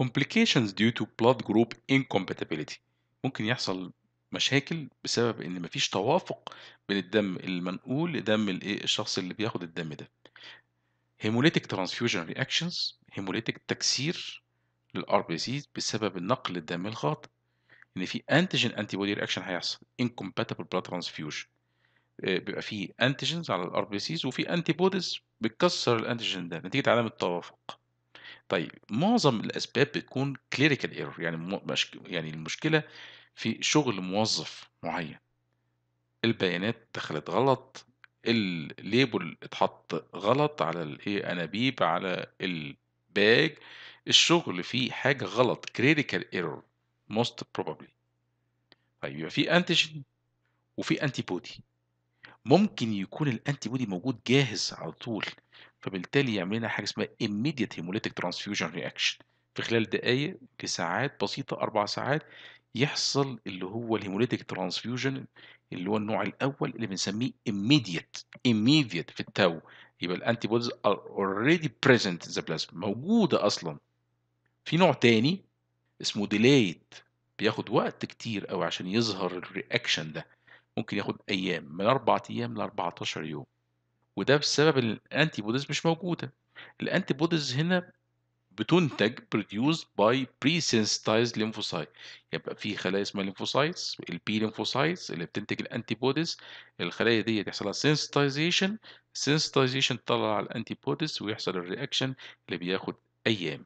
complications due to blood group incompatibility ممكن يحصل مشاكل بسبب ان مفيش توافق بين الدم المنقول لدم الايه الشخص اللي بياخد الدم ده hemolytic transfusion reactions hemolytic تكسير للار بي سي بسبب النقل الدم الخاطئ ان في انتيجين انتي بودي رياكشن هيحصل incompatible blood transfusion آه، بيبقى في انتيجينز على الار بي سيز وفي انتي بوديز بتكسر الانتيجين ده نتيجه عدم التوافق طيب معظم الأسباب بتكون كليريكال ايرور يعني مش- يعني المشكلة في شغل موظف معين البيانات دخلت غلط الليبل اتحط غلط على الايه انابيب على الباج الشغل فيه حاجة غلط كريتيكال ايرور موست بروبابلي طيب يبقى في انتيجين وفي انتي بودي ممكن يكون الانتي بودي موجود جاهز على طول فبالتالي يعمل لنا حاجه اسمها immediate hemolytic transfusion reaction في خلال دقائق لساعات بسيطه اربع ساعات يحصل اللي هو الهيموليتيك ترانسفيوجن اللي هو النوع الاول اللي بنسميه immediate immediate في التو يبقى الانتي بوديز ار اوريدي بريزنت ذا بلازما موجوده اصلا في نوع تاني اسمه ديليت بياخد وقت كتير قوي عشان يظهر الرياكشن ده ممكن ياخد ايام من اربع ايام ل 14 يوم وده بسبب الانتي بوديز مش موجوده الانتي بوديز هنا بتنتج produced باي بري sensitized ليمفوسايت يبقى في خلايا اسمها ليمفوسايتس البي ليمفوسايتس اللي بتنتج الانتي بوديز الخلايا دي يحصل لها sensitization sensitization تطلع على الانتي بوديز ويحصل الرياكشن اللي بياخد ايام